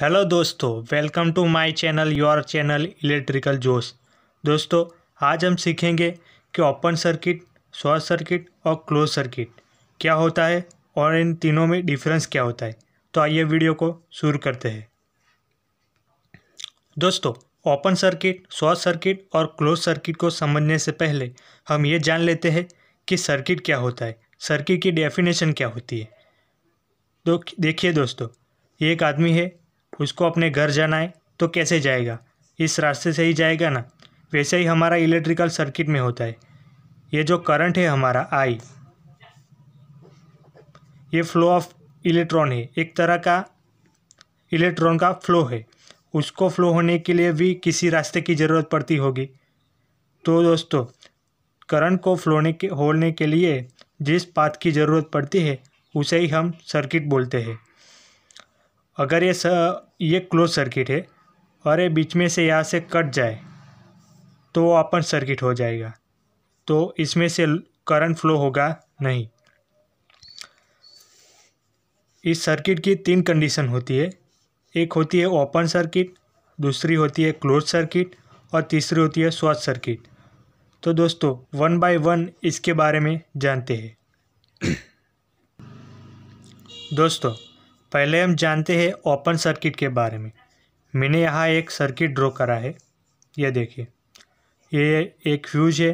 hello दोस्तों welcome to my channel your channel electrical Josh दोस्तों आज हम सीखेंगे कि ओपन सर्किट शॉर्ट सर्किट और क्लोज सर्किट क्या होता है और इन तीनों में डिफरेंस क्या होता है तो आइए वीडियो को शुरू करते हैं दोस्तों ओपन सर्किट शॉर्ट सर्किट और क्लोज सर्किट को समझने से पहले हम ये जान लेते हैं कि सर्किट क्या होता है सर्किट की डेफिनेशन क्या होती है तो देखिए दोस्तों एक आदमी है उसको अपने घर जाना है तो कैसे जाएगा इस रास्ते से ही जाएगा ना वैसे ही हमारा इलेक्ट्रिकल सर्किट में होता है ये जो करंट है हमारा आई ये फ्लो ऑफ इलेक्ट्रॉन है एक तरह का इलेक्ट्रॉन का फ्लो है उसको फ्लो होने के लिए भी किसी रास्ते की ज़रूरत पड़ती होगी तो दोस्तों करंट को फ्लोने के होने के लिए जिस पाथ की ज़रूरत पड़ती है उसे ही हम सर्किट बोलते हैं अगर ये स ये क्लोज सर्किट है और ये बीच में से यहाँ से कट जाए तो वो ओपन सर्किट हो जाएगा तो इसमें से करंट फ्लो होगा नहीं इस सर्किट की तीन कंडीशन होती है एक होती है ओपन सर्किट दूसरी होती है क्लोज सर्किट और तीसरी होती है शॉर्ट सर्किट तो दोस्तों वन बाय वन इसके बारे में जानते हैं दोस्तों पहले हम जानते हैं ओपन सर्किट के बारे में मैंने यहाँ एक सर्किट ड्रॉ करा है ये देखिए ये एक फ्यूज है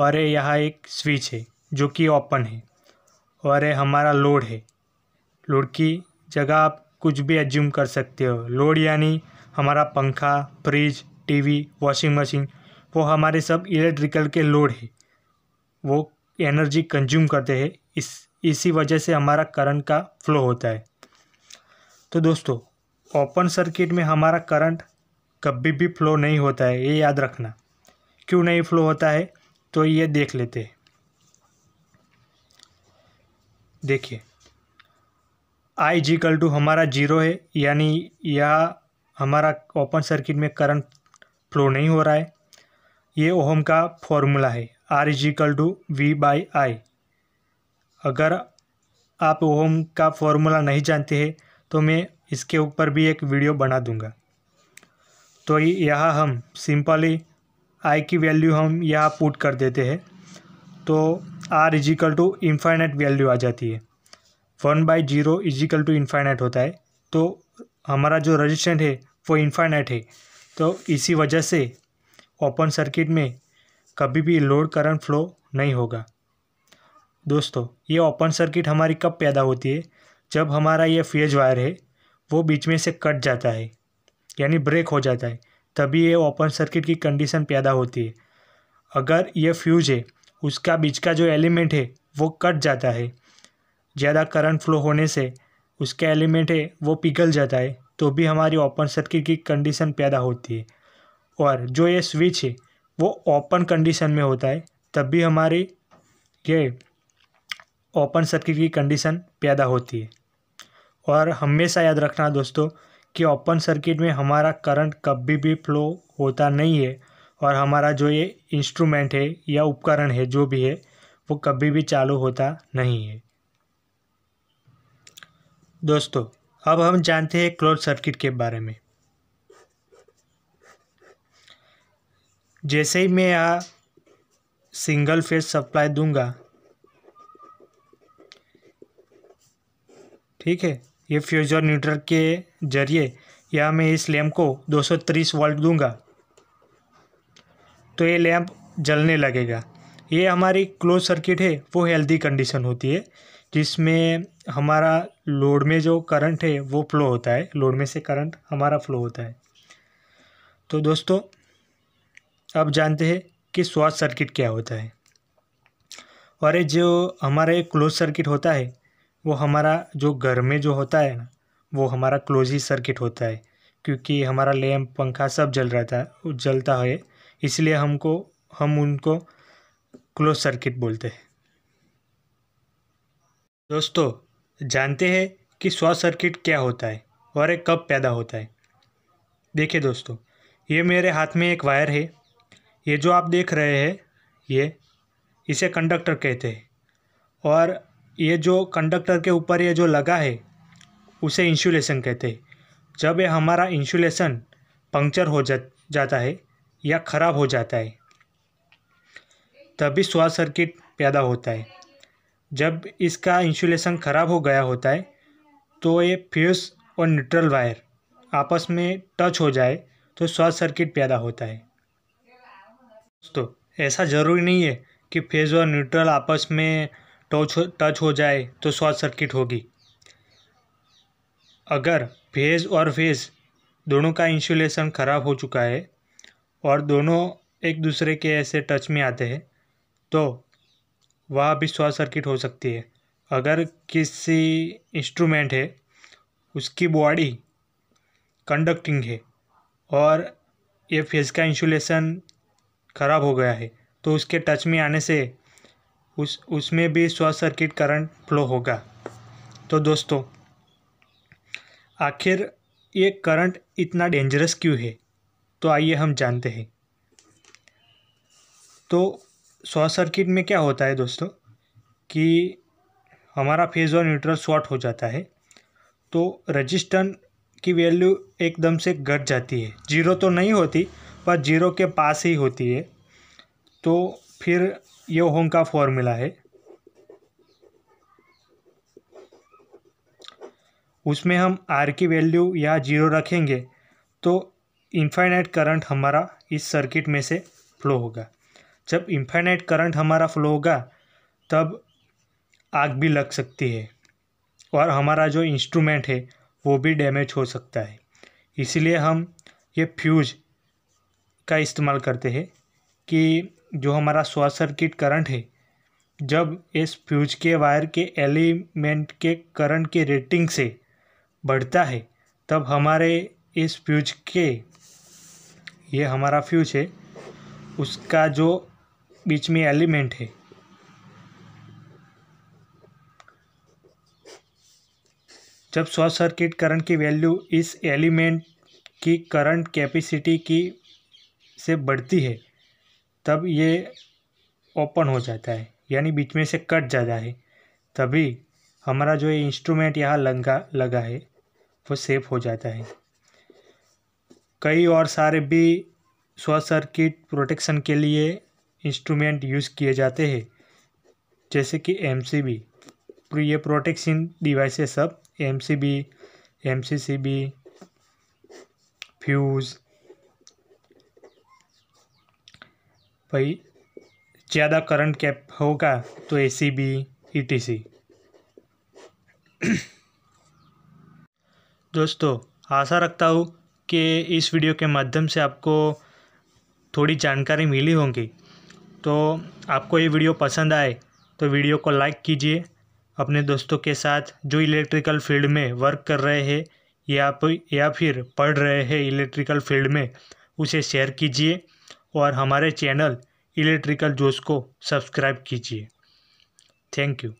और यहाँ एक स्विच है जो कि ओपन है और हमारा लोड है लोड की जगह आप कुछ भी एज्यूम कर सकते हो लोड यानी हमारा पंखा फ्रिज टीवी वॉशिंग मशीन वो हमारे सब इलेक्ट्रिकल के लोड है वो एनर्जी कंज्यूम करते हैं इस इसी वजह से हमारा करंट का फ्लो होता है तो दोस्तों ओपन सर्किट में हमारा करंट कभी भी फ्लो नहीं होता है ये याद रखना क्यों नहीं फ्लो होता है तो ये देख लेते हैं देखिए आई जी कल टू हमारा जीरो है यानी यह हमारा ओपन सर्किट में करंट फ्लो नहीं हो रहा है ये ओहम का फॉर्मूला है R is to V by I अगर आप ओहम का फॉर्मूला नहीं जानते हैं तो मैं इसके ऊपर भी एक वीडियो बना दूंगा तो यहाँ हम सिंपली आई की वैल्यू हम यहाँ पुट कर देते हैं तो R equal to infinite value आ जाती है one by zero equal to infinite होता है तो हमारा जो रजिस्टेंट है वो इन्फाइनेट है तो इसी वजह से ओपन सर्किट में कभी भी लोड करंट फ्लो नहीं होगा दोस्तों ये ओपन सर्किट हमारी कब पैदा होती है जब हमारा ये फेज वायर है वो बीच में से कट जाता है यानी ब्रेक हो जाता है तभी ये ओपन सर्किट की कंडीशन पैदा होती है अगर ये फ्यूज है उसका बीच का जो एलिमेंट है वो कट जाता है ज़्यादा करंट फ्लो होने से उसका एलिमेंट है वो पिघल जाता है तो भी हमारी ओपन सर्किट की कंडीशन पैदा होती है और जो ये स्विच है वो ओपन कंडीशन में होता है तब भी हमारी ये ओपन सर्किट की कंडीशन पैदा होती है और हमेशा याद रखना दोस्तों कि ओपन सर्किट में हमारा करंट कभी भी फ्लो होता नहीं है और हमारा जो ये इंस्ट्रूमेंट है या उपकरण है जो भी है वो कभी भी चालू होता नहीं है दोस्तों अब हम जानते हैं क्लोज सर्किट के बारे में जैसे ही मैं यहाँ सिंगल फेज सप्लाई दूंगा ठीक है ये फ्यूज़र न्यूट्रल के ज़रिए या मैं इस लैम्प को 230 वोल्ट दूंगा तो ये लैम्प जलने लगेगा ये हमारी क्लोज सर्किट है वो हेल्दी कंडीशन होती है जिसमें हमारा लोड में जो करंट है वो फ्लो होता है लोड में से करंट हमारा फ्लो होता है तो दोस्तों अब जानते हैं कि शॉर्ट सर्किट क्या होता है और ये जो हमारा क्लोज सर्किट होता है वो हमारा जो घर में जो होता है ना वो हमारा क्लोज ही सर्किट होता है क्योंकि हमारा लैम्प पंखा सब जल रहा था जलता है इसलिए हमको हम उनको क्लोज सर्किट बोलते हैं दोस्तों जानते हैं कि शॉर्ट सर्किट क्या होता है और एक कब पैदा होता है देखिए दोस्तों ये मेरे हाथ में एक वायर है ये जो आप देख रहे हैं ये इसे कंडक्टर कहते हैं और ये जो कंडक्टर के ऊपर ये जो लगा है उसे इंसुलेशन कहते हैं जब ये हमारा इंसुलेशन पंक्चर हो जा, जाता है या ख़राब हो जाता है तभी शॉर्ट सर्किट पैदा होता है जब इसका इंसुलेशन ख़राब हो गया होता है तो ये फ्यूज़ और न्यूट्रल वायर आपस में टच हो जाए तो शॉर्ट सर्किट पैदा होता है दोस्तों ऐसा ज़रूरी नहीं है कि फेज और न्यूट्रल आपस में टच हो टच हो जाए तो शॉर्ट सर्किट होगी अगर फेज़ और फेज़ दोनों का इंसुलेशन ख़राब हो चुका है और दोनों एक दूसरे के ऐसे टच में आते हैं तो वह भी शॉर्ट सर्किट हो सकती है अगर किसी इंस्ट्रूमेंट है उसकी बॉडी कंडक्टिंग है और ये फेज का इंसुलेशन ख़राब हो गया है तो उसके टच में आने से उस उसमें भी शॉर्ट सर्किट करंट फ्लो होगा तो दोस्तों आखिर ये करंट इतना डेंजरस क्यों है तो आइए हम जानते हैं तो शॉर्ट सर्किट में क्या होता है दोस्तों कि हमारा फेज और न्यूट्रल शॉर्ट हो जाता है तो रजिस्टर की वैल्यू एकदम से घट जाती है जीरो तो नहीं होती पर जीरो के पास ही होती है तो फिर ये ओम का फॉर्मूला है उसमें हम आर की वैल्यू या जीरो रखेंगे तो इन्फाइनाइट करंट हमारा इस सर्किट में से फ्लो होगा जब इन्फाइनाइट करंट हमारा फ्लो होगा तब आग भी लग सकती है और हमारा जो इंस्ट्रूमेंट है वो भी डैमेज हो सकता है इसलिए हम ये फ्यूज का इस्तेमाल करते हैं कि जो हमारा शॉर्ट सर्किट करंट है जब इस फ्यूज के वायर के एलिमेंट के करंट के रेटिंग से बढ़ता है तब हमारे इस फ्यूज के ये हमारा फ्यूज है उसका जो बीच में एलिमेंट है जब शॉर्ट सर्किट करंट की वैल्यू इस एलिमेंट की करंट कैपेसिटी की से बढ़ती है तब ये ओपन हो जाता है यानी बीच में से कट जाता है तभी हमारा जो ये इंस्ट्रूमेंट यहाँ लगा लगा है वो सेफ हो जाता है कई और सारे भी शॉर्ट सर्किट प्रोटेक्शन के लिए इंस्ट्रूमेंट यूज़ किए जाते हैं जैसे कि एम सी बी ये प्रोटेक्शन डिवाइसेस सब M C B M C C B fuse भाई ज़्यादा करंट कैप होगा तो ए C B E T C दोस्तों आशा रखता हूँ कि इस वीडियो के माध्यम से आपको थोड़ी जानकारी मिली होगी तो आपको ये वीडियो पसंद आए तो वीडियो को लाइक कीजिए अपने दोस्तों के साथ जो इलेक्ट्रिकल फील्ड में वर्क कर रहे हैं या या फिर पढ़ रहे हैं इलेक्ट्रिकल फील्ड में उसे शेयर कीजिए और हमारे चैनल इलेक्ट्रिकल जोश को सब्सक्राइब कीजिए थैंक यू